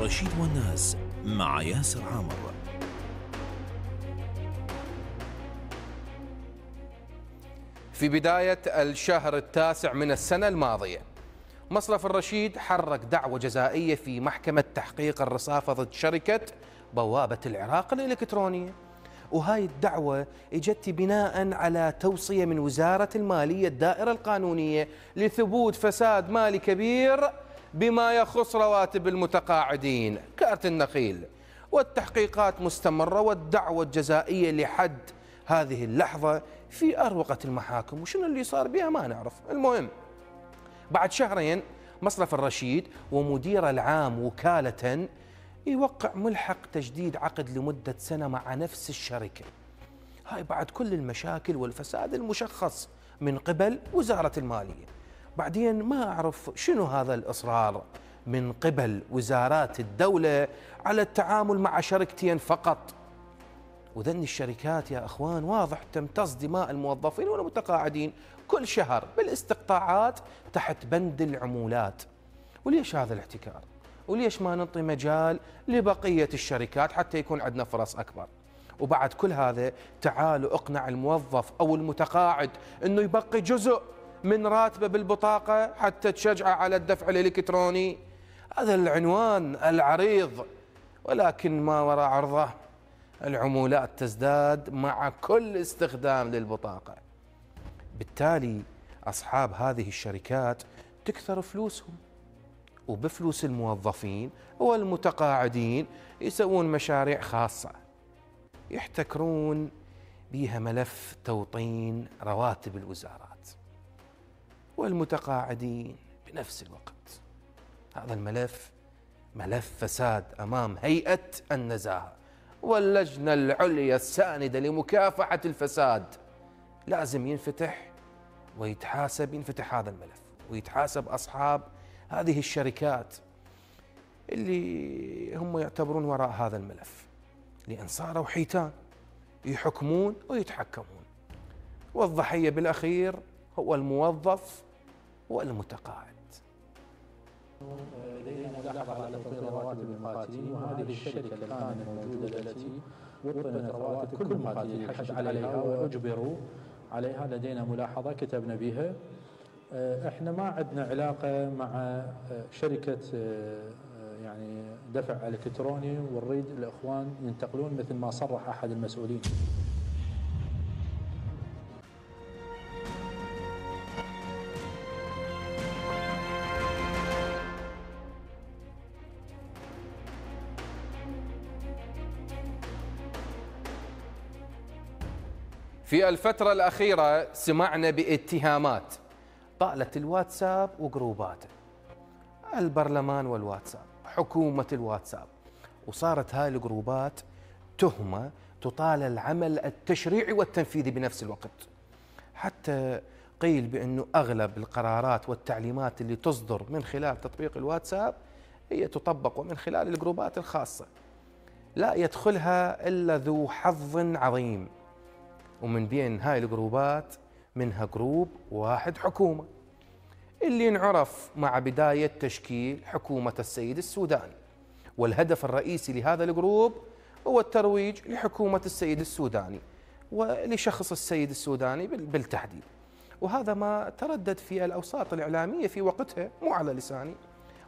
الرشيد والناس مع ياسر عامر في بداية الشهر التاسع من السنة الماضية مصرف الرشيد حرك دعوة جزائية في محكمة تحقيق الرصافة ضد شركة بوابة العراق الإلكترونية وهاي الدعوة اجت بناء على توصية من وزارة المالية الدائرة القانونية لثبوت فساد مالي كبير بما يخص رواتب المتقاعدين كارت النخيل والتحقيقات مستمرة والدعوة الجزائية لحد هذه اللحظة في أروقة المحاكم وشنو اللي صار بها ما نعرف المهم بعد شهرين مصرف الرشيد ومدير العام وكالة يوقع ملحق تجديد عقد لمدة سنة مع نفس الشركة هاي بعد كل المشاكل والفساد المشخص من قبل وزارة المالية بعدين ما أعرف شنو هذا الإصرار من قبل وزارات الدولة على التعامل مع شركتين فقط وذن الشركات يا أخوان واضح تمتص دماء الموظفين والمتقاعدين كل شهر بالاستقطاعات تحت بند العمولات وليش هذا الاحتكار؟ وليش ما نعطي مجال لبقية الشركات حتى يكون عندنا فرص أكبر وبعد كل هذا تعالوا اقنع الموظف أو المتقاعد أنه يبقي جزء من راتبه بالبطاقة حتى تشجعه على الدفع الإلكتروني هذا العنوان العريض ولكن ما وراء عرضه العمولات تزداد مع كل استخدام للبطاقة بالتالي أصحاب هذه الشركات تكثر فلوسهم وبفلوس الموظفين والمتقاعدين يسوون مشاريع خاصة يحتكرون بها ملف توطين رواتب الوزاره والمتقاعدين بنفس الوقت هذا الملف ملف فساد أمام هيئة النزاهة واللجنة العليا الساندة لمكافحة الفساد لازم ينفتح ويتحاسب ينفتح هذا الملف ويتحاسب أصحاب هذه الشركات اللي هم يعتبرون وراء هذا الملف لأن صاروا حيتان يحكمون ويتحكمون والضحية بالأخير هو الموظف والمتقاعد لدينا ملاحظة على توفير رواتب المقاتلين وهذه الشركة الآن الموجودة التي وطنت رواتب كل المقاتلين الحج عليها وأجبروا عليها لدينا ملاحظة كتبنا بها آه، احنا ما عندنا علاقة مع آه، شركة آه، يعني دفع الكتروني ونريد الاخوان ينتقلون مثل ما صرح احد المسؤولين في الفترة الأخيرة سمعنا باتهامات طالت الواتساب وجروباته البرلمان والواتساب حكومة الواتساب وصارت هاي الجروبات تهمة تطال العمل التشريعي والتنفيذي بنفس الوقت حتى قيل بأنه أغلب القرارات والتعليمات اللي تصدر من خلال تطبيق الواتساب هي تطبق ومن خلال الجروبات الخاصة لا يدخلها إلا ذو حظ عظيم ومن بين هاي الجروبات منها جروب واحد حكومة اللي انعرف مع بداية تشكيل حكومة السيد السوداني والهدف الرئيسي لهذا الجروب هو الترويج لحكومة السيد السوداني ولشخص السيد السوداني بالتحديد وهذا ما تردد في الأوساط الإعلامية في وقتها مو على لساني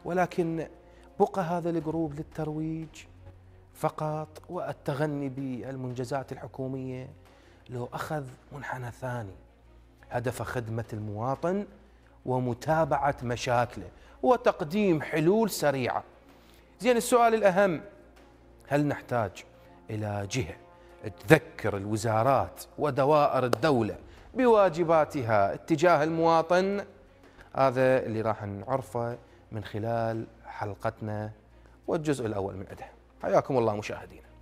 ولكن بقى هذا الجروب للترويج فقط والتغني بالمنجزات الحكومية لو أخذ منحنى ثاني هدف خدمة المواطن ومتابعة مشاكله وتقديم حلول سريعة زين السؤال الأهم هل نحتاج إلى جهة تذكر الوزارات ودوائر الدولة بواجباتها اتجاه المواطن هذا اللي راح نعرفه من خلال حلقتنا والجزء الأول من عدها حياكم الله مشاهدينا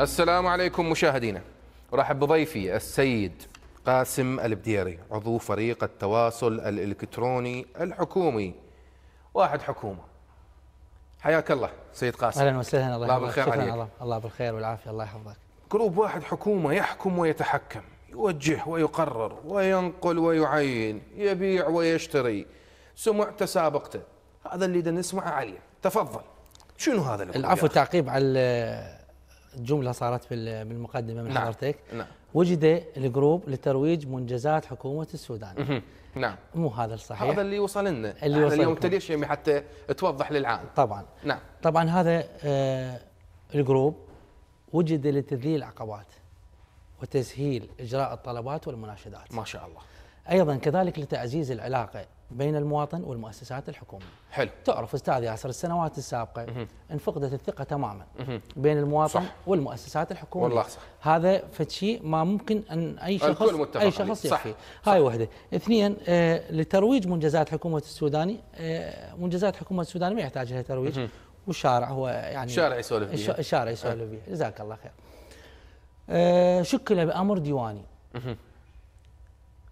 السلام عليكم مشاهدينا ارحب بضيفي السيد قاسم البديري عضو فريق التواصل الإلكتروني الحكومي واحد حكومة حياك الله سيد قاسم أهلا وسهلا الله, الله بالخير شكرا عليك. الله. الله بالخير والعافية الله يحفظك جروب واحد حكومة يحكم ويتحكم يوجه ويقرر وينقل ويعين يبيع ويشتري سمعته سابقته هذا اللي نسمعه عليه تفضل شنو هذا العفو تعقيب على جمله صارت بالمقدمه من نعم. حضرتك نعم. وجد الجروب لترويج منجزات حكومه السودان نعم مو هذا الصحيح هذا اللي وصل لنا اللي وصل اليوم تدير شيء حتى توضح للعالم طبعا نعم طبعا هذا آه الجروب وجد لتذليل العقبات وتسهيل اجراء الطلبات والمناشدات ما شاء الله ايضا كذلك لتعزيز العلاقه بين المواطن والمؤسسات الحكوميه. حلو. تعرف استاذ ياسر السنوات السابقه مه. انفقدت الثقه تماما مه. بين المواطن صح. والمؤسسات الحكوميه. والله صح. هذا شيء ما ممكن ان اي شخص اي شخص يخفي. هاي وحده. اثنين آه لترويج منجزات حكومه السوداني آه منجزات حكومه السوداني ما يحتاج لها ترويج مه. والشارع هو يعني الشارع يسولف فيها الشارع يسولف فيها جزاك الله خير. آه شكل بامر ديواني. مه.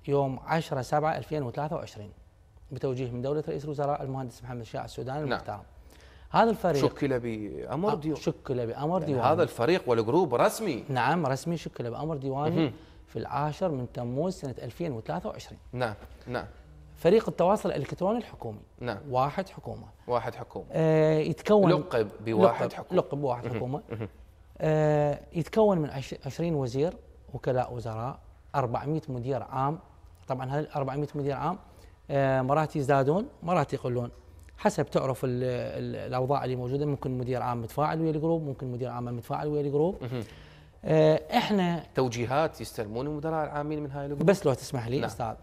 يوم 10 7 2023 بتوجيه من دوله رئيس الوزراء المهندس محمد شاه السوداني نعم. هذا الفريق شكل بامر آه، يعني ديواني شكل بامر ديواني يعني هذا الفريق والجروب رسمي نعم رسمي شكل بامر ديواني في العاشر من تموز سنه 2023 نعم نعم فريق التواصل الالكتروني الحكومي نعم واحد حكومه واحد حكومه آه يتكون لقب بواحد حكومه لقب بواحد حكومه آه يتكون من 20 وزير وكلاء وزراء 400 مدير عام طبعا هذا 400 مدير عام آه، مرات يزدادون مرات يقلون حسب تعرف الاوضاع اللي موجوده ممكن مدير عام متفاعل ويا الجروب ممكن مدير عام متفاعل ويا الجروب آه، احنا توجيهات يستلمون المدراء العامين من هاي الجروب بس لو تسمح لي نعم. استاذ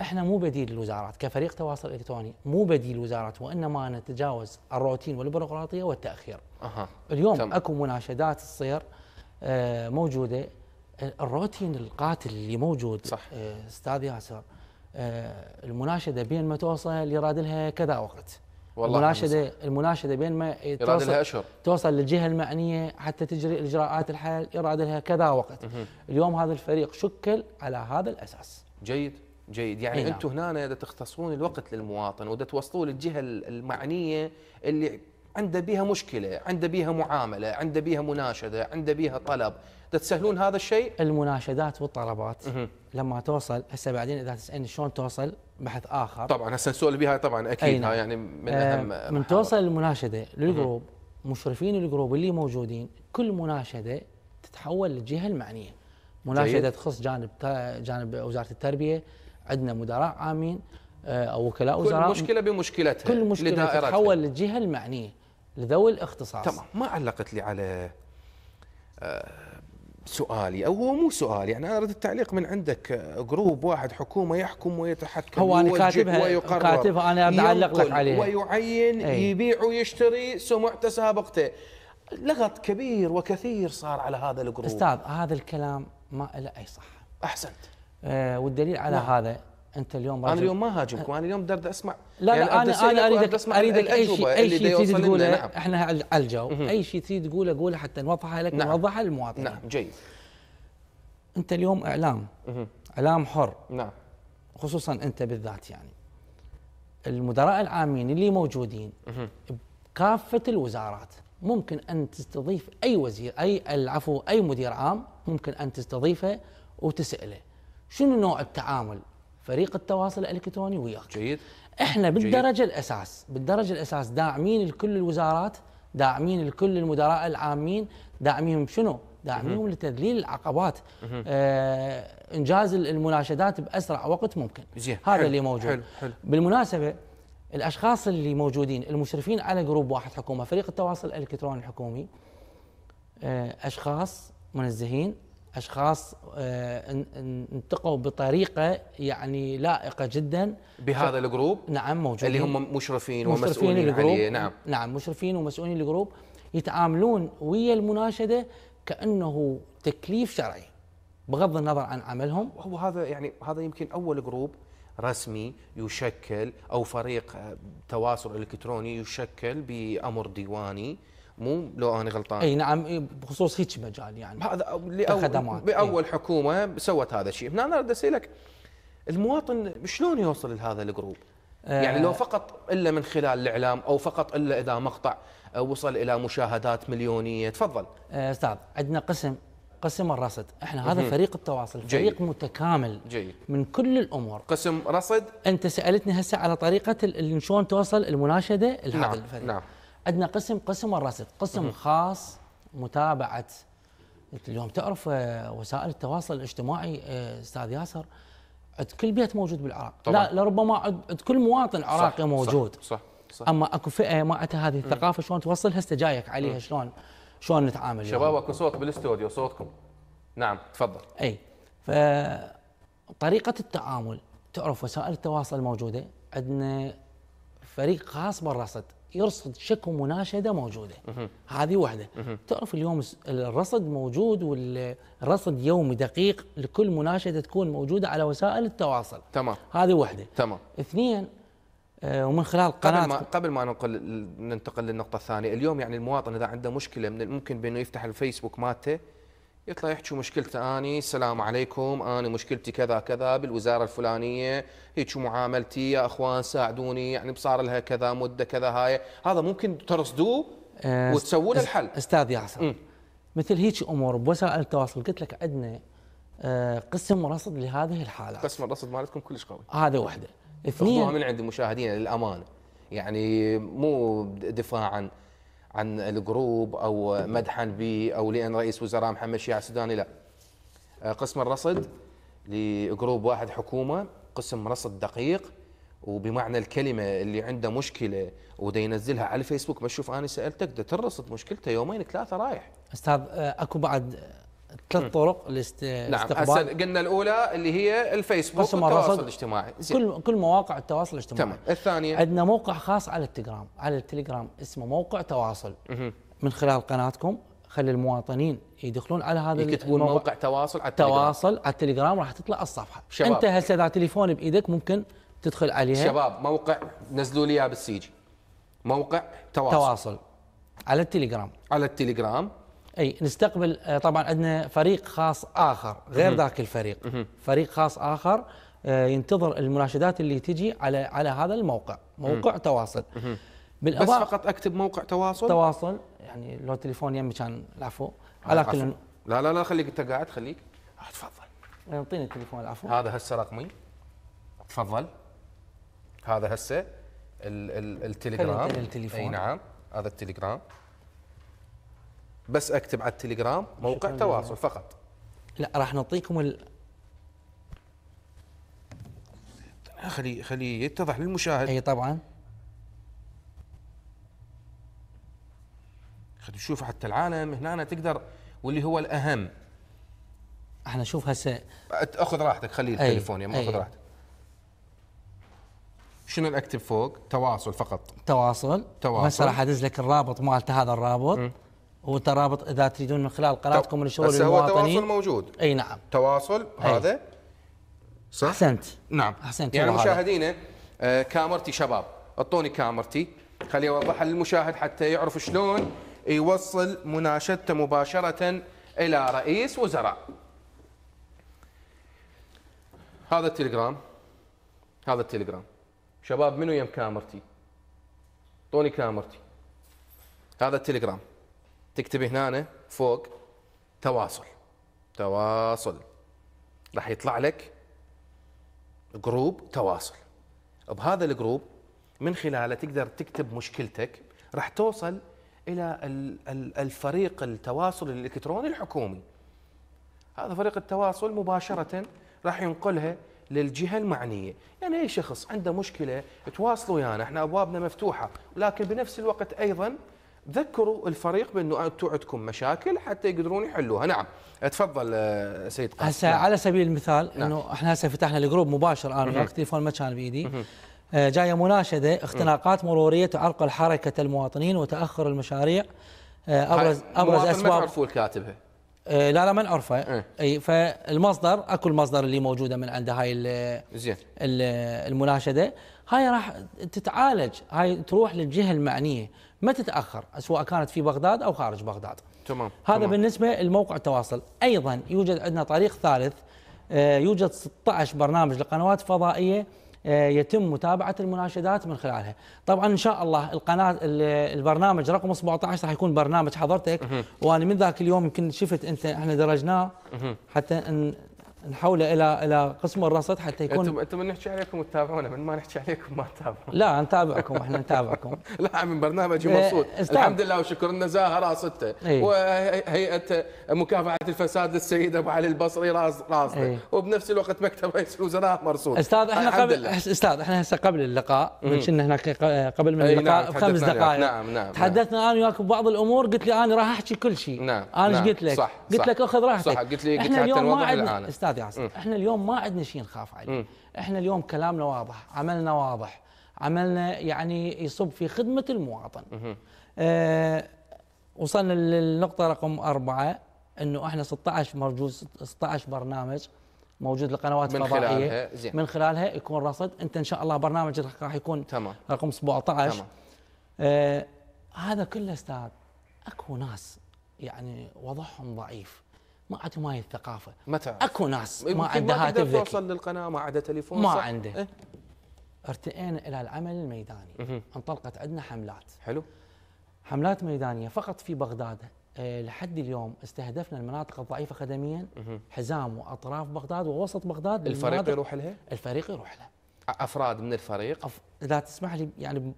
احنا مو بديل الوزارات كفريق تواصل الكتروني مو بديل الوزارات وانما نتجاوز الروتين والبيروقراطيه والتاخير أه. اليوم تم. اكو مناشدات تصير آه، موجوده الروتين القاتل اللي موجود صح. استاذ ياسر آه، المناشده بين ما توصل يراد لها كذا وقت والله المناشده حمص. المناشده بين ما يراد لها اشهر توصل للجهه المعنيه حتى تجري اجراءات الحل يراد لها كذا وقت مه. اليوم هذا الفريق شكل على هذا الاساس جيد جيد يعني إيه نعم. انتم هنا تختصون الوقت للمواطن توصلوا للجهه المعنيه اللي عنده بيها مشكله عنده بيها معامله عنده بيها مناشده عنده بيها طلب تسهلون هذا الشيء؟ المناشدات والطلبات لما توصل هسه بعدين اذا تسالني شلون توصل بحث اخر طبعا هسه نسولف بها طبعا اكيد ها نعم. يعني من آه، اهم من توصل المناشده للجروب مشرفين الجروب اللي موجودين كل مناشده تتحول للجهه المعنيه مناشده تخص جانب جانب وزاره التربيه عندنا مدراء عامين آه، او وكلاء وزراء كل مشكله بمشكلتها كل مشكله لدائرتها. تتحول للجهه المعنيه لذوي الاختصاص تمام ما علقت لي على آه سؤالي او هو مو سؤال يعني انا اريد التعليق من عندك جروب واحد حكومه يحكم ويتحكم هو انا كاتبها ويقرر كاتبها انا بعلق لك عليها ويعين أي. يبيع ويشتري سمعته سابقته لغط كبير وكثير صار على هذا الجروب استاذ هذا الكلام ما له اي صحه احسنت آه والدليل على لا. نعم. هذا انت اليوم انا اليوم ما هاجمك انا اليوم درد اسمع لا لا يعني انا انا اريدك اسمع اريدك اي شيء اي شيء تريد تقوله نعم. احنا على الجو اي شيء تريد تقوله قوله حتى نوضحها لك نعم. ونوضحها للمواطنين نعم جيد انت اليوم اعلام اعلام حر نعم خصوصا انت بالذات يعني المدراء العامين اللي موجودين بكافه الوزارات ممكن ان تستضيف اي وزير اي العفو اي مدير عام ممكن ان تستضيفه وتساله شنو نوع التعامل فريق التواصل الالكتروني وياك جيد احنا بالدرجه جيد. الاساس بالدرجه الاساس داعمين لكل الوزارات داعمين لكل المدراء العامين داعمينهم شنو داعمينهم لتذليل العقبات آه انجاز المناشدات باسرع وقت ممكن زين هذا حلو اللي موجود حلو حلو بالمناسبه الاشخاص اللي موجودين المشرفين على جروب واحد حكومه فريق التواصل الالكتروني الحكومي آه اشخاص منزهين اشخاص آه، انتقوا بطريقه يعني لائقه جدا بهذا الجروب نعم موجودين اللي هم مشرفين, مشرفين ومسؤولين عليه نعم نعم مشرفين ومسؤولين الجروب يتعاملون ويا المناشده كانه تكليف شرعي بغض النظر عن عملهم هو هذا يعني هذا يمكن اول جروب رسمي يشكل او فريق آه، تواصل الكتروني يشكل بامر ديواني مو لو انا غلطان اي نعم بخصوص هيك مجال يعني هذا لأول باول إيه؟ حكومه سوت هذا الشيء هنا انا بدي اسالك المواطن شلون يوصل لهذا الجروب آه يعني لو فقط الا من خلال الاعلام او فقط الا اذا مقطع آه، وصل الى مشاهدات مليونيه تفضل آه، استاذ عندنا قسم قسم الرصد احنا هذا فريق التواصل جيد. فريق متكامل جيد. من كل الامور قسم رصد انت سالتني هسه على طريقه شلون توصل المناشده لهذا نعم. الفريق نعم عندنا قسم قسم والرصد قسم خاص متابعه اليوم تعرف آه، وسائل التواصل الاجتماعي آه، استاذ ياسر عند كل بيت موجود بالعراق طبعا. لا لربما عند كل مواطن عراقي صح موجود صح, صح صح اما اكو فئه ما عندها هذه الثقافه شلون توصلها جايك عليها شلون شلون نتعامل شباب اكو صوت بالاستوديو صوتكم نعم تفضل اي فطريقه التعامل تعرف وسائل التواصل موجوده عندنا فريق خاص بالرصد يرصد شكوى مناشده موجوده هذه واحده تعرف اليوم الرصد موجود والرصد يومي دقيق لكل مناشده تكون موجوده على وسائل التواصل تمام هذه واحده تمام اثنين آه، ومن خلال قناه قبل ما, قبل ما ننقل ننتقل للنقطه الثانيه اليوم يعني المواطن اذا عنده مشكله من الممكن بانه يفتح الفيسبوك مالته يطلع يحكي مشكلته اني السلام عليكم انا مشكلتي كذا كذا بالوزاره الفلانيه هيك معاملتي يا اخوان ساعدوني يعني صار لها كذا مده كذا هاي هذا ممكن ترصدوه وتسوون أست... الحل استاذ ياسر م. مثل هيك امور بوسائل التواصل قلت لك عندنا آه، قسم رصد لهذه الحالات قسم الرصد مالتكم كلش قوي هذا وحده اثنين من عند المشاهدين للامانه يعني مو دفاعا عن الجروب او مدحا به او لان رئيس وزراء محمد شيع السوداني لا آه، قسم الرصد لجروب واحد حكومه قسم رصد دقيق وبمعنى الكلمه اللي عنده مشكله وده ينزلها على الفيسبوك بشوف انا سالتك ده ترصد مشكلته يومين ثلاثه رايح استاذ آه، اكو بعد ثلاث طرق الاستقبال نعم هسه قلنا الاولى اللي هي الفيسبوك والتواصل الاجتماعي زي. كل كل مواقع التواصل الاجتماعي تمام الثانيه عندنا موقع خاص على التليجرام على التليجرام اسمه موقع تواصل مه. من خلال قناتكم خلي المواطنين يدخلون على هذا يكتبون موقع تواصل على التليجرام تواصل على التليجرام راح تطلع الصفحه شباب. انت هسه اذا تليفون بايدك ممكن تدخل عليها شباب موقع نزلوا لي اياه بالسيجي موقع تواصل تواصل على التليجرام على التليجرام اي نستقبل آه، طبعا عندنا فريق خاص اخر غير ذاك الفريق فريق خاص اخر آه، ينتظر المناشدات اللي تجي على على هذا الموقع موقع تواصل بس فقط اكتب موقع تواصل تواصل يعني لو تليفون يمي كان العفو على كل لا لا لا خليك انت قاعد خليك آه، تفضل اعطيني التليفون العفو هذا هسه رقمي تفضل هذا هسه التليجرام التليفون اي نعم هذا التليجرام بس اكتب على التليجرام موقع تواصل فقط لا راح نعطيكم ال... خلي خلي يتضح للمشاهد اي طبعا خلي نشوف حتى العالم هنا أنا تقدر واللي هو الاهم احنا نشوف هسه اخذ راحتك خلي التليفون يا ما اخذ راحتك شنو اكتب فوق؟ تواصل فقط تواصل تواصل هسه راح ادز لك الرابط مالته هذا الرابط م. هو ترابط اذا تريدون من خلال قناتكم لشؤون المواطنين هو تواصل موجود اي نعم تواصل أي. هذا صح احسنت نعم احسنت يعني مشاهدينا آه كاميرتي شباب اعطوني كاميرتي خلي اوضحها للمشاهد حتى يعرف شلون يوصل مناشدته مباشره الى رئيس وزراء هذا التليجرام هذا التليجرام شباب منو يم كاميرتي اعطوني كاميرتي هذا التليجرام تكتب هنا فوق تواصل تواصل راح يطلع لك جروب تواصل بهذا الجروب من خلاله تقدر تكتب مشكلتك راح توصل الى الفريق التواصل الالكتروني الحكومي هذا فريق التواصل مباشره راح ينقلها للجهه المعنيه، يعني اي شخص عنده مشكله تواصلوا ويانا، احنا ابوابنا مفتوحه، ولكن بنفس الوقت ايضا ذكروا الفريق بانه انتم عندكم مشاكل حتى يقدرون يحلوها نعم تفضل آه، سيد قاسم هسه نعم. على سبيل المثال نعم. انه احنا هسه فتحنا الجروب مباشر انا التليفون ما كان بايدي آه، جايه مناشده اختناقات مروريه تعرقل حركه المواطنين وتاخر المشاريع آه، ابرز ابرز اسباب ما تعرفوا الكاتبه لا لا ما نعرفه إيه. اي فالمصدر اكو المصدر اللي موجوده من عند هاي زين المناشده هاي راح تتعالج هاي تروح للجهه المعنيه ما تتاخر سواء كانت في بغداد او خارج بغداد تمام هذا تمام. بالنسبه لموقع التواصل ايضا يوجد عندنا طريق ثالث آه، يوجد 16 برنامج لقنوات فضائيه آه، يتم متابعه المناشدات من خلالها طبعا ان شاء الله القناه البرنامج رقم 17 راح يكون برنامج حضرتك وانا من ذاك اليوم يمكن شفت انت احنا درجناه حتى نحوله الى الى قسم الرصد حتى يكون انتم انتم من نحكي عليكم وتتابعونا من ما نحكي عليكم ما تتابعون لا نتابعكم احنا نتابعكم لا من برنامج مبسوط إيه، الحمد لله وشكر النزاهه راصدته ايه؟ وهيئه مكافحه الفساد للسيد ابو علي البصري راس ايه؟ وبنفس الوقت مكتب رئيس الوزراء مرصود استاذ احنا قبل لله. استاذ احنا هسه قبل اللقاء كنا هناك قبل من اللقاء نعم بخمس دقائق نعم نعم تحدثنا نعم. انا وياك ببعض الامور قلت لي انا راح احكي كل شيء نعم انا ايش نعم، قلت لك؟ صح قلت لك اخذ راحتك صح قلت لي قلت لك حتى الوضع الان استاذ ياسر احنا اليوم ما عندنا شيء نخاف عليه احنا اليوم كلامنا واضح عملنا واضح عملنا يعني يصب في خدمه المواطن اه وصلنا للنقطه رقم أربعة انه احنا 16 مرجوز 16 برنامج موجود لقنوات من خلالها من خلالها يكون رصد انت ان شاء الله برنامجك راح يكون تمام. رقم 17 تمام. آه هذا كله استاذ اكو ناس يعني وضعهم ضعيف ما عندهم هاي الثقافه ما تعرف اكو ناس ما عندها هاتف ذكي توصل للقناه ما عنده تليفون ما صح؟ عنده إيه؟ ارتئينا الى العمل الميداني مه. انطلقت عندنا حملات حلو حملات ميدانيه فقط في بغداد آه، لحد اليوم استهدفنا المناطق الضعيفه خدميا مه. حزام واطراف بغداد ووسط بغداد الفريق يروح لها الفريق يروح لها افراد من الفريق أف... اذا تسمح لي يعني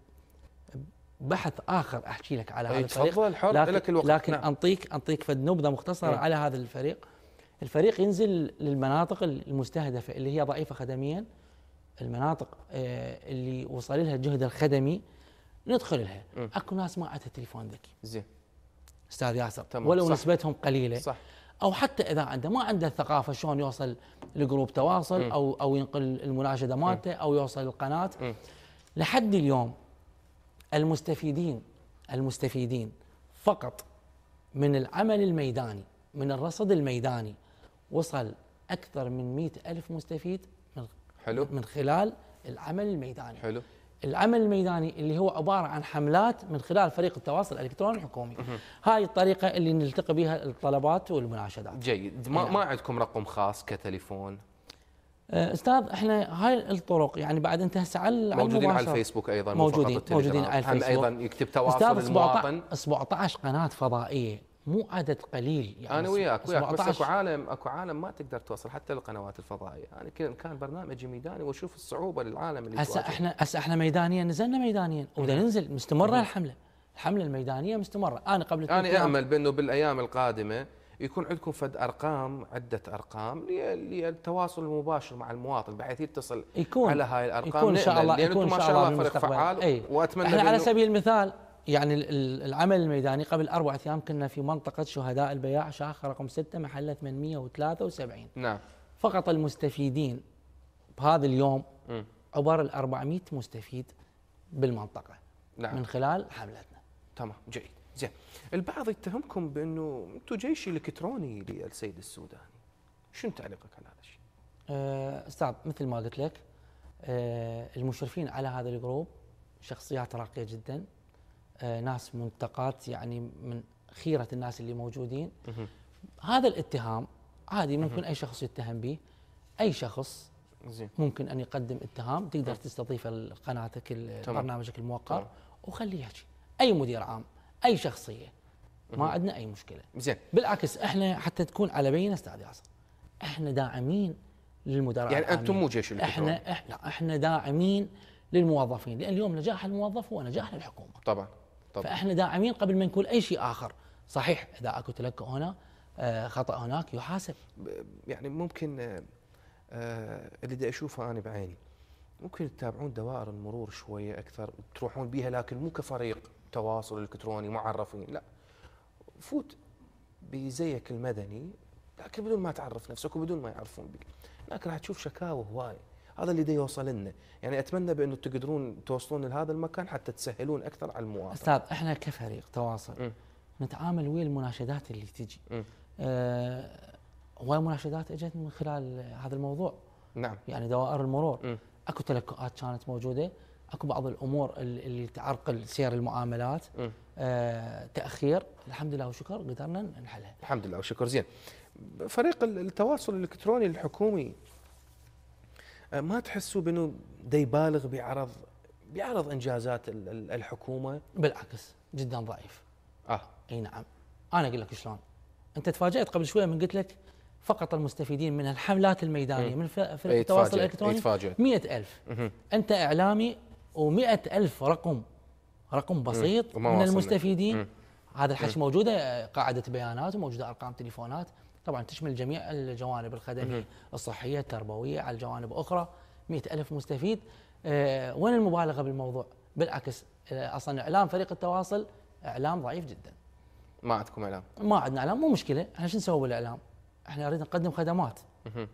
بحث اخر احكي لك على هذا الفريق حر لكن, لك الوقت لكن نعم. انطيك انطيك فد نبذه مختصره نعم. على هذا الفريق الفريق ينزل للمناطق المستهدفه اللي هي ضعيفه خدميا المناطق آه، اللي وصل لها الجهد الخدمي ندخل لها م. إيه. اكو ناس ما عندها تليفون ذكي زين استاذ ياسر تمام. ولو صح. نسبتهم قليله صح او حتى اذا عنده ما عنده الثقافه شلون يوصل لجروب تواصل م. إيه. او او ينقل المناشده مالته او يوصل القناه م. لحد اليوم المستفيدين المستفيدين فقط من العمل الميداني من الرصد الميداني وصل أكثر من مئة ألف مستفيد من حلو من خلال العمل الميداني حلو العمل الميداني اللي هو عبارة عن حملات من خلال فريق التواصل الإلكتروني الحكومي هاي الطريقة اللي نلتقي بها الطلبات والمناشدات جيد ما, ما عندكم رقم خاص كتليفون آه، استاذ احنا هاي الطرق يعني بعد انت هسه على موجودين على الفيسبوك ايضا موجودين موجودين على الفيسبوك ايضا يكتب تواصل المواطن 17 قناه فضائيه مو عدد قليل يعني انا وياك وياك بس اكو عالم اكو عالم ما تقدر توصل حتى للقنوات الفضائيه، انا يعني كان برنامجي ميداني واشوف الصعوبه للعالم اللي هسه احنا هسه احنا ميدانيا نزلنا ميدانيا أمم. وبدنا ننزل مستمره أمم. الحمله، الحمله الميدانيه مستمره، انا قبل انا امل بانه بالايام القادمه يكون عندكم فد ارقام عده ارقام للتواصل المباشر مع المواطن بحيث يتصل يكون على هاي الارقام يكون ان شاء الله يكون ما شاء الله فريق فعال أي. واتمنى احنا على سبيل المثال يعني العمل الميداني قبل اربع ايام كنا في منطقه شهداء البياع شاخه رقم 6 محل 873 نعم فقط المستفيدين بهذا اليوم عبر ال 400 مستفيد بالمنطقه نعم. من خلال حملتنا تمام جيد زين البعض يتهمكم بانه انتم جيش الكتروني للسيد السوداني شنو تعليقك على هذا الشيء؟ أه، استاذ مثل ما قلت لك أه، المشرفين على هذا الجروب شخصيات راقيه جدا أه، ناس منتقات يعني من خيره الناس اللي موجودين هذا الاتهام عادي ممكن اي شخص يتهم به اي شخص زين. ممكن ان يقدم اتهام تقدر تستضيفه لقناتك برنامجك الموقر وخليه يحكي اي مدير عام اي شخصيه ما عندنا اي مشكله زين بالعكس احنا حتى تكون على بينه استاذ ياسر احنا داعمين للمدراء يعني العامين. انتم مو جيش احنا احنا احنا داعمين للموظفين لان اليوم نجاح الموظف هو نجاح الحكومه طبعا طبعا فاحنا داعمين قبل ما نكون اي شيء اخر صحيح اذا اكو تلكؤ هنا آه، خطا هناك يحاسب يعني ممكن آه، آه، اللي دا اشوفه انا بعيني ممكن تتابعون دوائر المرور شويه اكثر تروحون بها لكن مو كفريق تواصل الكتروني معرفين لا فوت بزيك المدني لكن بدون ما تعرف نفسك وبدون ما يعرفون بك لكن راح تشوف شكاوى هواي هذا اللي يوصل لنا يعني اتمنى بانه تقدرون توصلون لهذا المكان حتى تسهلون اكثر على المواطن استاذ احنا كفريق تواصل م. نتعامل ويا المناشدات اللي تجي هواي آه هواي مناشدات اجت من خلال هذا الموضوع نعم يعني دوائر المرور م. اكو تلكؤات كانت موجوده اكو بعض الامور اللي تعرقل سير المعاملات آه تاخير الحمد لله وشكر قدرنا نحلها الحمد لله وشكر زين فريق التواصل الالكتروني الحكومي آه، ما تحسوا بانه يبالغ بعرض بعرض انجازات الحكومه بالعكس جدا ضعيف اه اي نعم انا اقول لك شلون انت تفاجات قبل شويه من قلت لك فقط المستفيدين من الحملات الميدانيه م. من فرق التواصل الالكتروني 100000 ألف. انت اعلامي و100 ألف رقم رقم بسيط مم. من المستفيدين مم. هذا الحكي موجوده قاعده بيانات وموجوده ارقام تليفونات طبعا تشمل جميع الجوانب الخدميه الصحيه التربويه على الجوانب اخرى مئة ألف مستفيد أه وين المبالغه بالموضوع بالعكس آه، اصلا اعلام فريق التواصل اعلام ضعيف جدا ما عندكم اعلام ما عندنا اعلام مو مشكله احنا شو نسوي بالاعلام احنا نريد نقدم خدمات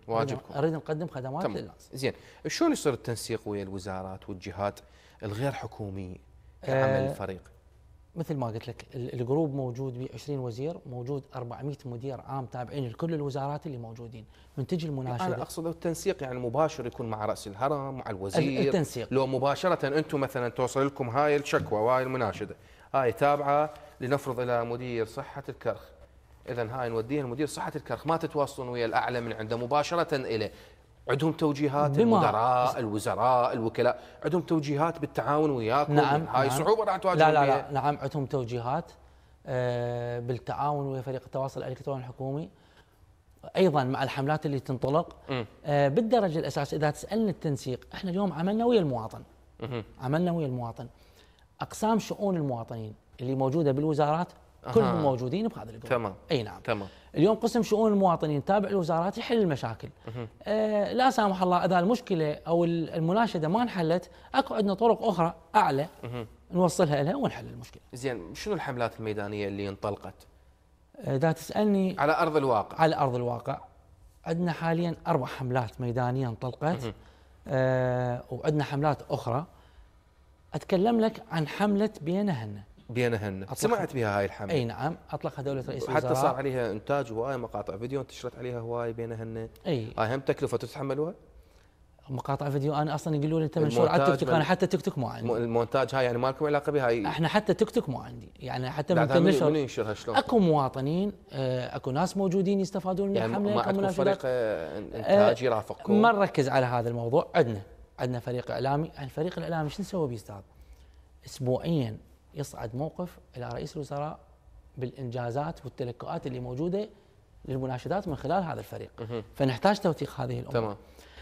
واجبكم اريد نقدم خدمات تمام. للناس زين شلون يصير التنسيق ويا الوزارات والجهات الغير حكوميه كعمل أه الفريق مثل ما قلت لك الجروب موجود ب 20 وزير موجود 400 مدير عام تابعين لكل الوزارات اللي موجودين من تجي المناشده انا اقصد التنسيق يعني مباشر يكون مع راس الهرم مع الوزير التنسيق لو مباشره انتم مثلا توصل لكم هاي الشكوى وهاي المناشده هاي تابعه لنفرض الى مدير صحه الكرخ اذا هاي نوديها لمدير صحه الكرخ ما تتواصلون ويا الاعلى من عنده مباشره اليه عندهم توجيهات المدراء الوزراء الوكلاء عندهم توجيهات بالتعاون وياكم نعم هاي نعم. صعوبه راح تواجهون لا لا, لا نعم عندهم توجيهات آه، بالتعاون ويا فريق التواصل الالكتروني الحكومي ايضا مع الحملات اللي تنطلق آه، بالدرجه الاساس اذا تسالني التنسيق احنا اليوم عملنا ويا المواطن عملنا ويا المواطن اقسام شؤون المواطنين اللي موجوده بالوزارات كلهم موجودين بهذا الجروب تمام اي نعم تمام اليوم قسم شؤون المواطنين تابع الوزارات يحل المشاكل آه لا سامح الله اذا المشكله او المناشده ما انحلت اكو عندنا طرق اخرى اعلى أه. نوصلها لها ونحل المشكله زين شنو الحملات الميدانيه اللي انطلقت آه، اذا آه تسالني على ارض الواقع على ارض الواقع عندنا حاليا اربع حملات ميدانيه انطلقت أه. آه وعندنا حملات اخرى اتكلم لك عن حمله بينهن بينهن سمعت بها هاي الحمله اي نعم اطلقها دوله رئيس الوزراء حتى صار عليها انتاج هواي مقاطع فيديو انتشرت عليها هواي بينهن اي هاي هم تكلفه تتحملوها مقاطع فيديو انا اصلا يقولوا لي انت منشور على التيك توك انا حتى تيك توك مو عندي المونتاج هاي يعني ما لكم علاقه بها هاي احنا حتى تيك توك مو عندي يعني حتى من نشر من ينشرها شلون اكو مواطنين آه، اكو ناس موجودين يستفادون من يعني ما عندكم فريق آه، انتاج آه، يرافقكم ما نركز على هذا الموضوع عندنا عندنا فريق اعلامي الفريق يعني الاعلامي شو نسوي به استاذ اسبوعيا يصعد موقف الى رئيس الوزراء بالانجازات والتلكؤات اللي موجوده للمناشدات من خلال هذا الفريق فنحتاج توثيق هذه الامور تمام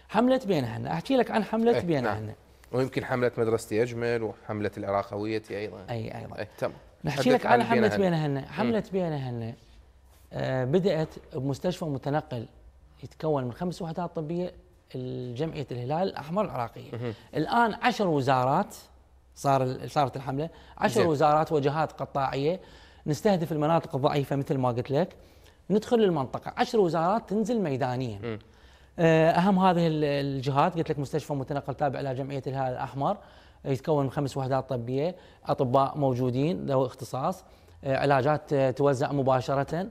حمله بينهن احكي لك عن حمله إيه، نعم. بينهن ويمكن حمله مدرستي اجمل وحمله العراقويتي ايضا اي ايضا أي تمام نحكي لك عن حمله بينهن حمله بينهن آه بدات بمستشفى متنقل يتكون من خمس وحدات طبيه جمعيه الهلال الاحمر العراقيه الان عشر وزارات صار صارت الحمله عشر وزارات وجهات قطاعيه نستهدف المناطق الضعيفه مثل ما قلت لك ندخل للمنطقه عشر وزارات تنزل ميدانيا آه، اهم هذه الجهات قلت لك مستشفى متنقل تابع الى جمعيه الهلال الاحمر آه، يتكون من خمس وحدات طبيه اطباء موجودين ذوي اختصاص آه، علاجات توزع مباشره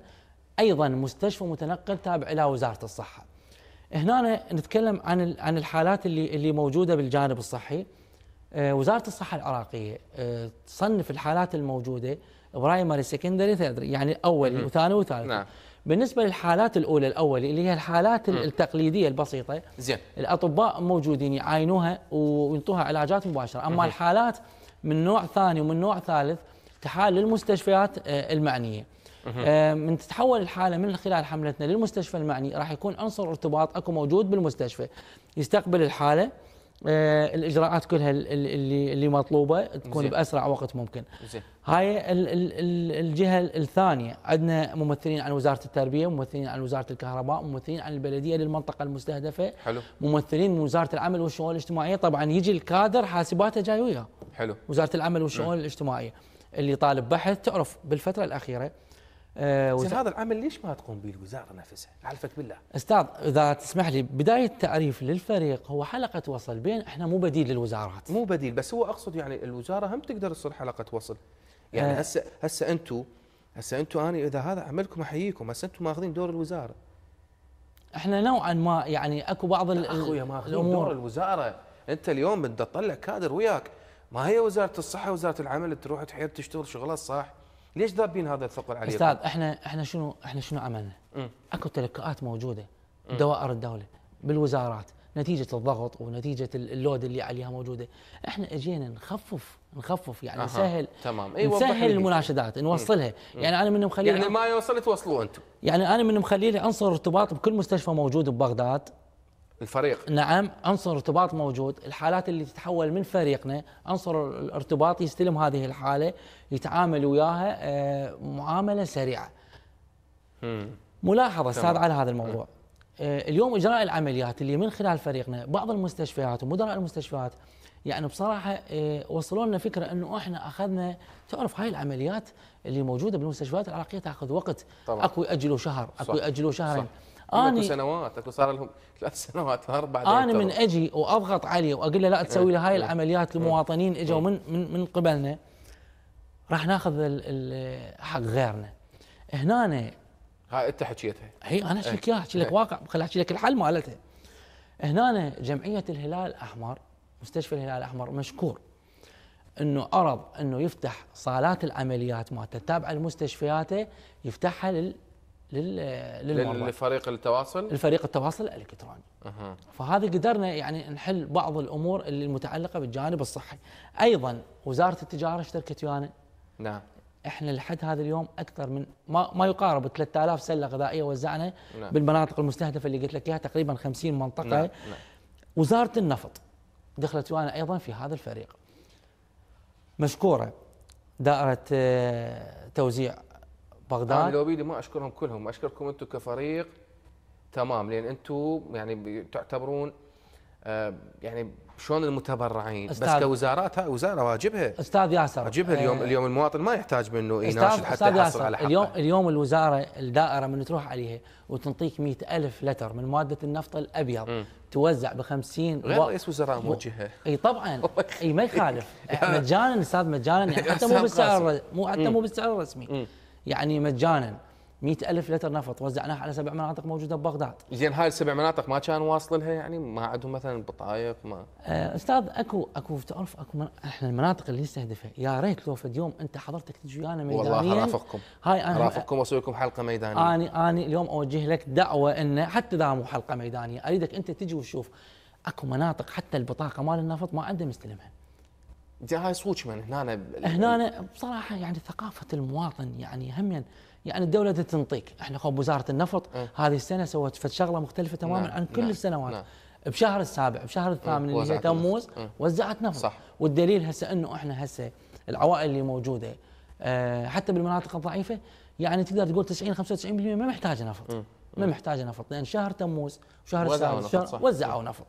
ايضا مستشفى متنقل تابع الى وزاره الصحه هنا نتكلم عن عن الحالات اللي اللي موجوده بالجانب الصحي آه، وزاره الصحه العراقيه آه، تصنف الحالات الموجوده برايمري سكندري ثيردري يعني اولي وثاني وثالث نعم. بالنسبه للحالات الاولى الاولي اللي هي الحالات م. التقليديه البسيطه زين الاطباء موجودين يعاينوها وينطوها علاجات مباشره اما م. الحالات من نوع ثاني ومن نوع ثالث تحال للمستشفيات آه، المعنيه من تتحول الحاله من خلال حملتنا للمستشفى المعني راح يكون عنصر ارتباط اكو موجود بالمستشفى يستقبل الحاله آه، الاجراءات كلها اللي اللي مطلوبه تكون زي. باسرع وقت ممكن. زي. هاي الجهه الثانيه عندنا ممثلين عن وزاره التربيه، ممثلين عن وزاره الكهرباء، ممثلين عن البلديه للمنطقه المستهدفه. حلو. ممثلين من وزاره العمل والشؤون الاجتماعيه، طبعا يجي الكادر حاسباته جاي وياه. حلو. وزاره العمل والشؤون م. الاجتماعيه اللي طالب بحث تعرف بالفتره الاخيره آه وس... هذا العمل ليش ما تقوم به الوزاره نفسها؟ اعرفك بالله. استاذ اذا تسمح لي بدايه تعريف للفريق هو حلقه وصل بين احنا مو بديل للوزارات. مو بديل بس هو اقصد يعني الوزاره هم تقدر تصير حلقه وصل. يعني آه هسه هسه انتم هسه انتم انا اذا هذا عملكم احييكم هسه انتم ماخذين دور الوزاره. احنا نوعا ما يعني اكو بعض ال... اخويا ماخذين دور الوزاره، انت اليوم بدك تطلع كادر وياك، ما هي وزاره الصحه وزاره العمل تروح تحير تشتغل شغلها صح؟ ليش ضاربين هذا الثقل عليكم؟ استاذ احنا احنا شنو احنا شنو عملنا؟ مم. اكو تلكؤات موجوده دوائر الدوله بالوزارات نتيجه الضغط ونتيجه اللود اللي عليها موجوده احنا اجينا نخفف نخفف يعني أه. نسهل تمام أي أيوة، نسهل المناشدات نوصلها مم. يعني انا من مخليه يعني ما يوصل توصلوه انتم يعني انا من مخليه عنصر ارتباط بكل مستشفى موجود ببغداد الفريق نعم عنصر ارتباط موجود الحالات اللي تتحول من فريقنا عنصر الارتباط يستلم هذه الحالة يتعامل وياها آه، معاملة سريعة ملاحظة استاذ على هذا الموضوع آه، اليوم إجراء العمليات اللي من خلال فريقنا بعض المستشفيات ومدراء المستشفيات يعني بصراحة آه، وصلوا لنا فكرة أنه إحنا أخذنا تعرف هاي العمليات اللي موجودة بالمستشفيات العراقية تأخذ وقت طبعا. أكو يأجلوا شهر أكو يأجلوا شهرين صح. اكو سنوات اكو صار لهم ثلاث سنوات اربع انا من اجي واضغط عليه واقول له لا إيه، تسوي له هاي إيه، العمليات المواطنين إيه، اجوا من من من قبلنا راح ناخذ حق غيرنا هنا هاي انت حكيتها هي انا احكي لك احكي لك واقع خليني احكي لك الحل مالتها هنا جمعيه الهلال الاحمر مستشفى الهلال الاحمر مشكور انه ارض انه يفتح صالات العمليات مالته التابعه لمستشفياته يفتحها للمرضى لفريق التواصل الفريق التواصل الالكتروني أه. فهذه قدرنا يعني نحل بعض الامور اللي المتعلقه بالجانب الصحي ايضا وزاره التجاره اشتركت ويانا نعم احنا لحد هذا اليوم اكثر من ما, ما يقارب 3000 سله غذائيه وزعنا نعم. بالمناطق المستهدفه اللي قلت لك اياها تقريبا 50 منطقه نعم. نعم. وزاره النفط دخلت ويانا ايضا في هذا الفريق مشكوره دائره آه، توزيع بغداد انا لو بيدي ما اشكرهم كلهم اشكركم انتم كفريق تمام لان انتم يعني تعتبرون آه، يعني شلون المتبرعين بس كوزارات هاي وزاره واجبها استاذ ياسر واجبها اليوم آه اليوم المواطن ما يحتاج منه يناشد حتى يحصل ياسر على حقه اليوم اليوم الوزاره الدائره من تروح عليها وتنطيك مئة ألف لتر من ماده النفط الابيض توزع ب 50 غير رئيس وزراء موجهه اي طبعا اي ما يخالف مجانا استاذ مجانا يعني حتى مو بالسعر مو حتى مو بالسعر الرسمي يعني مجانا مئة ألف لتر نفط وزعناها على سبع مناطق موجودة ببغداد زين هاي السبع مناطق ما كان واصل لها يعني ما عندهم مثلا بطايق ما آه أستاذ أكو أكو تعرف أكو من... إحنا المناطق اللي نستهدفها يا ريت لو في اليوم أنت حضرتك تجي ويانا ميدانيا والله أرافقكم هاي أنا أرافقكم وأسوي لكم حلقة ميدانية أنا أنا اليوم أوجه لك دعوة أنه حتى إذا مو حلقة ميدانية أريدك أنت تجي وتشوف أكو مناطق حتى البطاقة مال النفط ما عنده مستلمها هاي صوتش من هنا هنا بصراحه يعني ثقافه المواطن يعني هم يعني, يعني الدوله تنطيك احنا خوب وزاره النفط أه. هذه السنه سوت فد شغله مختلفه تماما نعم. عن كل نعم. السنوات نعم. بشهر السابع بشهر الثامن إيه، اللي هي تموز إيه. وزعت نفط صح. والدليل هسه انه احنا هسه العوائل اللي موجوده أه حتى بالمناطق الضعيفه يعني تقدر تقول 90 95% ما محتاجه نفط إيه. ما محتاجه نفط لان شهر تموز وشهر السابع وزعوا نفط, صح. وزعوا نفط.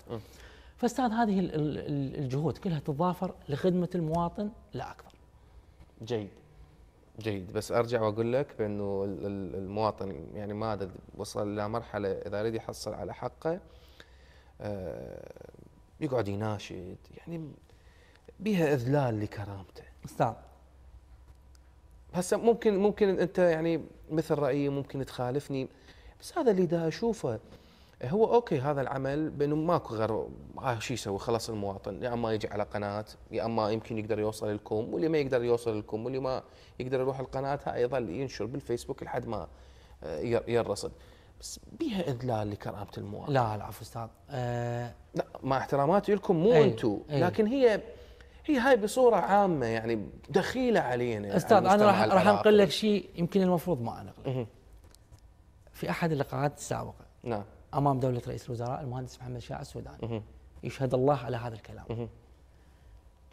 فاستاذ هذه الجهود كلها تتضافر لخدمه المواطن لا اكثر. جيد. جيد بس ارجع واقول لك بانه المواطن يعني ما وصل الى مرحله اذا يريد يحصل على حقه آه، يقعد يناشد يعني بيها اذلال لكرامته. استاذ هسه ممكن ممكن انت يعني مثل رايي ممكن تخالفني بس هذا اللي دا اشوفه هو اوكي هذا العمل بانه ماكو غير آه شو يسوي خلاص المواطن يا اما يجي على قناه يا اما يمكن يقدر يوصل لكم واللي ما يقدر يوصل لكم واللي ما يقدر يروح القناه هاي يظل ينشر بالفيسبوك لحد ما آه، يرصد بس بيها اذلال لكرامه المواطن لا العفو استاذ أه لا مع احتراماتي لكم مو إيه، انتم إيه. لكن هي هي هاي بصوره عامه يعني دخيله علينا استاذ انا راح راح انقل لك شيء يمكن المفروض ما انقله في احد اللقاءات السابقه نعم امام دوله رئيس الوزراء المهندس محمد شاع السوداني يشهد الله على هذا الكلام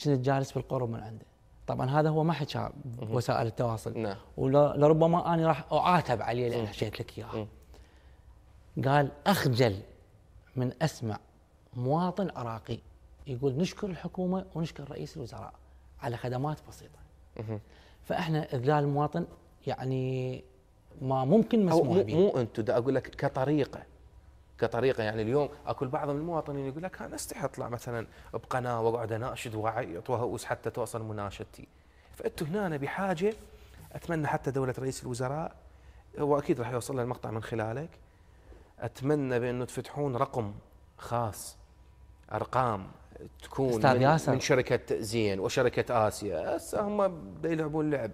كنت جالس بالقرب من عنده طبعا هذا هو ما حكى وسائل التواصل نعم ولربما انا راح اعاتب عليه لان حكيت لك اياها قال اخجل من اسمع مواطن عراقي يقول نشكر الحكومه ونشكر رئيس الوزراء على خدمات بسيطه فاحنا اذلال المواطن يعني ما ممكن مسموح به مو انتم اقول لك كطريقه كطريقه يعني اليوم اكو بعض المواطنين يقول لك انا استحي اطلع مثلا بقناه واقعد اناشد واعيط واهوس حتى توصل مناشدتي فانتم هنا أنا بحاجه اتمنى حتى دوله رئيس الوزراء واكيد راح يوصل لنا المقطع من خلالك اتمنى بانه تفتحون رقم خاص ارقام تكون استاذ من, ياسر. من شركه زين وشركه اسيا هسه هم يلعبون لعب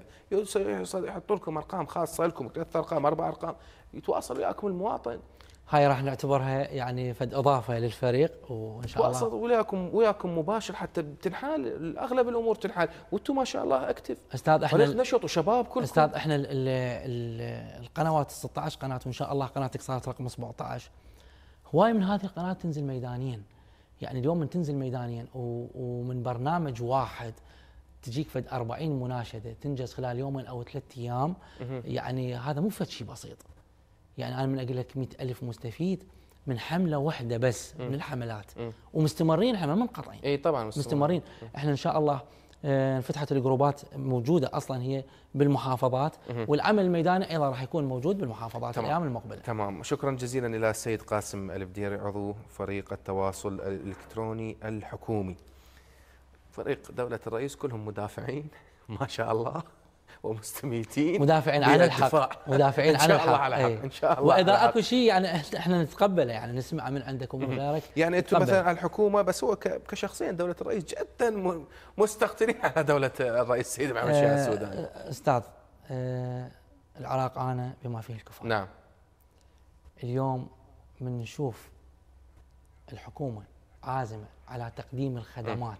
يحطوا لكم ارقام خاصه لكم ثلاث ارقام اربع ارقام يتواصل وياكم المواطن هاي راح نعتبرها يعني فد اضافه للفريق وان شاء الله وياكم وياكم مباشر حتى بتنحال اغلب الامور تنحال وانتم ما شاء الله اكتف استاذ احنا نشط وشباب كلكم استاذ احنا الـ ال الـ القنوات 16 قناه وان شاء الله قناتك صارت رقم 17 هواي من هذه القنوات تنزل ميدانيا يعني اليوم من تنزل ميدانيا ومن برنامج واحد تجيك فد 40 مناشده تنجز خلال يومين او ثلاث ايام يعني هذا مو فد شيء بسيط يعني انا من اقول لك 100000 مستفيد من حمله واحده بس م. من الحملات م. ومستمرين احنا ما منقطعين اي طبعا مستمرين, مستمرين. احنا ان شاء الله انفتحت آه، الجروبات موجوده اصلا هي بالمحافظات والعمل الميداني ايضا راح يكون موجود بالمحافظات تمام. الايام المقبله. تمام شكرا جزيلا الى السيد قاسم البديري عضو فريق التواصل الالكتروني الحكومي. فريق دوله الرئيس كلهم مدافعين ما شاء الله. ومستميتين مدافعين عن الحق مدافعين عن الحق ان شاء الله على الحق إيه. ان شاء الله واذا اكو شيء يعني احنا نتقبله يعني نسمع من عندكم ومن غيرك يعني انتم مثلا الحكومه بس هو كشخصيا دوله الرئيس جدا مستقترين على دوله الرئيس سيد محمد الشيخ آه، السوداني استاذ آه، العراق عانى بما فيه الكفار نعم اليوم من نشوف الحكومه عازمه على تقديم الخدمات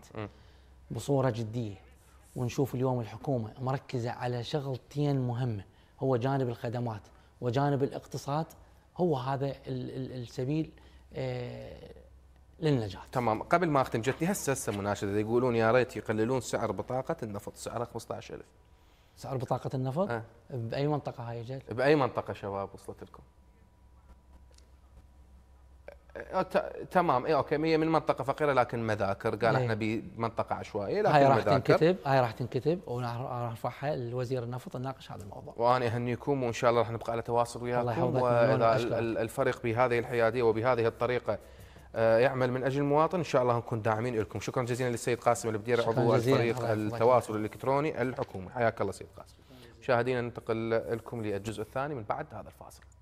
بصوره جديه ونشوف اليوم الحكومة مركزة على شغلتين مهمة هو جانب الخدمات وجانب الاقتصاد هو هذا السبيل آه، للنجاة تمام قبل ما أختم جتني هسه هسه مناشدة يقولون يا ريت يقللون سعر بطاقة النفط سعرها 15000 سعر بطاقة النفط؟ أه؟ بأي منطقة هاي جت؟ بأي منطقة شباب وصلت لكم؟ آه، تمام اي اوكي هي من منطقه فقيره لكن مذاكر قال إيه. احنا بمنطقه عشوائيه لكن هاي راح تنكتب هاي راح تنكتب وراح ارفعها للوزير النفط نناقش هذا الموضوع واني اهنيكم وان شاء الله راح نبقى على تواصل وياكم واذا الفريق بهذه الحياديه وبهذه الطريقه آه، يعمل من اجل المواطن ان شاء الله نكون داعمين لكم شكرا جزيلا للسيد قاسم البدير عضو الفريق التواصل الالكتروني الحكومي حياك الله سيد قاسم مشاهدينا ننتقل لكم للجزء الثاني من بعد هذا الفاصل